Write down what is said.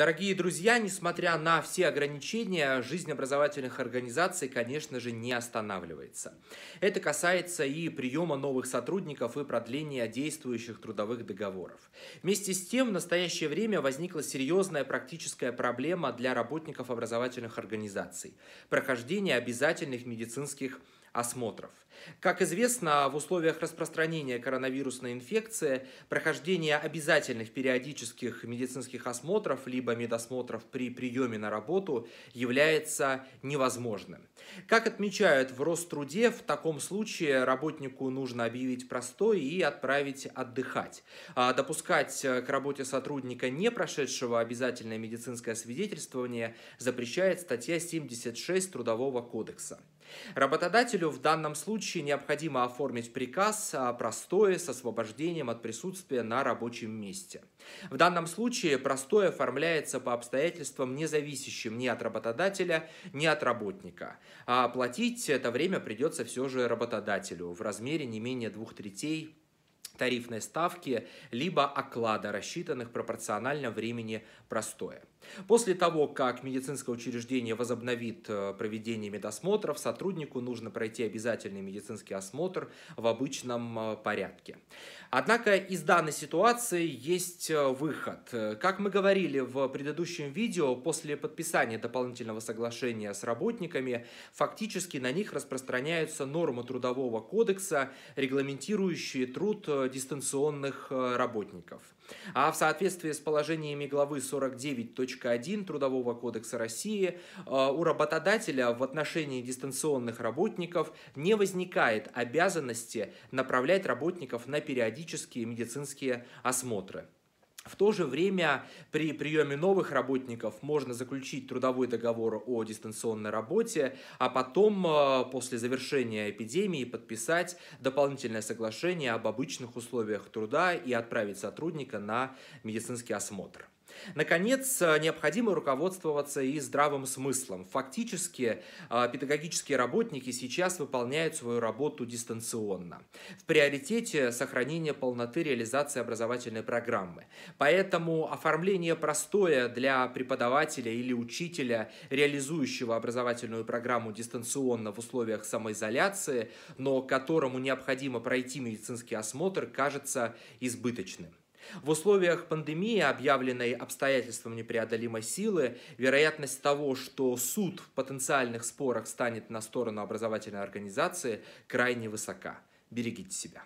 Дорогие друзья, несмотря на все ограничения, жизнь образовательных организаций, конечно же, не останавливается. Это касается и приема новых сотрудников и продления действующих трудовых договоров. Вместе с тем, в настоящее время возникла серьезная практическая проблема для работников образовательных организаций – прохождение обязательных медицинских осмотров. Как известно, в условиях распространения коронавирусной инфекции прохождение обязательных периодических медицинских осмотров либо медосмотров при приеме на работу является невозможным. Как отмечают в Роструде, в таком случае работнику нужно объявить простой и отправить отдыхать. А допускать к работе сотрудника, не прошедшего обязательное медицинское свидетельствование, запрещает статья 76 Трудового кодекса. Работодателю в данном случае необходимо оформить приказ о а, простое с освобождением от присутствия на рабочем месте. В данном случае простое оформляется по обстоятельствам, не зависящим ни от работодателя, ни от работника. А платить это время придется все же работодателю в размере не менее двух третей тарифной ставки, либо оклада, рассчитанных пропорционально времени простоя. После того, как медицинское учреждение возобновит э, проведение медосмотров, сотруднику нужно пройти обязательный медицинский осмотр в обычном э, порядке. Однако из данной ситуации есть э, выход. Как мы говорили в предыдущем видео, после подписания дополнительного соглашения с работниками, фактически на них распространяются нормы Трудового кодекса, регламентирующие труд дистанционных э, работников. А в соответствии с положениями главы 49.1 Трудового кодекса России э, у работодателя в отношении дистанционных работников не возникает обязанности направлять работников на периодические медицинские осмотры. В то же время при приеме новых работников можно заключить трудовой договор о дистанционной работе, а потом э, после завершения эпидемии подписать дополнительное соглашение об обычных условиях труда и отправить сотрудника на медицинский осмотр. Наконец, э, необходимо руководствоваться и здравым смыслом. Фактически, э, педагогические работники сейчас выполняют свою работу дистанционно. В приоритете сохранение полноты реализации образовательной программы. Поэтому оформление простое для преподавателя или учителя, реализующего образовательную программу дистанционно в условиях самоизоляции, но которому необходимо пройти медицинский осмотр, кажется избыточным. В условиях пандемии, объявленной обстоятельством непреодолимой силы, вероятность того, что суд в потенциальных спорах станет на сторону образовательной организации, крайне высока. Берегите себя.